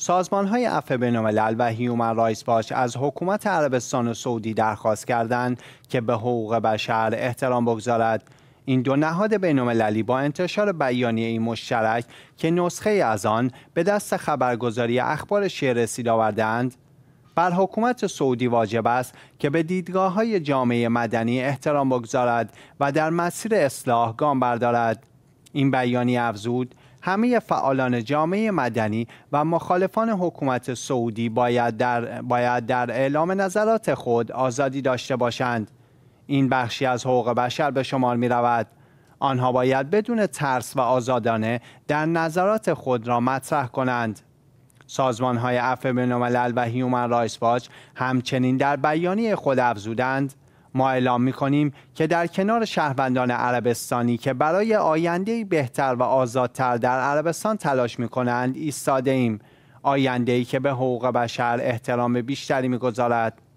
سازمان های عفو بینالملل و هیومن رایس باش از حکومت عربستان و سعودی درخواست کردند که به حقوق بشر احترام بگذارد این دو نهاد بینالمللی با انتشار بیانیه مشترک که نسخه از آن به دست خبرگزاری اخبار شیر رسید آوردند بر حکومت سعودی واجب است که به دیدگاه های جامعه مدنی احترام بگذارد و در مسیر اصلاح گام بردارد این بیانیه افزود همه فعالان جامعه مدنی و مخالفان حکومت سعودی باید در, باید در اعلام نظرات خود آزادی داشته باشند. این بخشی از حقوق بشر به شمار می رود. آنها باید بدون ترس و آزادانه در نظرات خود را مطرح کنند. سازمان های عفو بینالملل و هیومن رایس واچ همچنین در بیانیه خود افزودند ما اعلام می کنیم که در کنار شهروندان عربستانی که برای آینده بهتر و آزادتر در عربستان تلاش می کنند ایستاده ایم آینده ای که به حقوق بشر احترام بیشتری گذارد،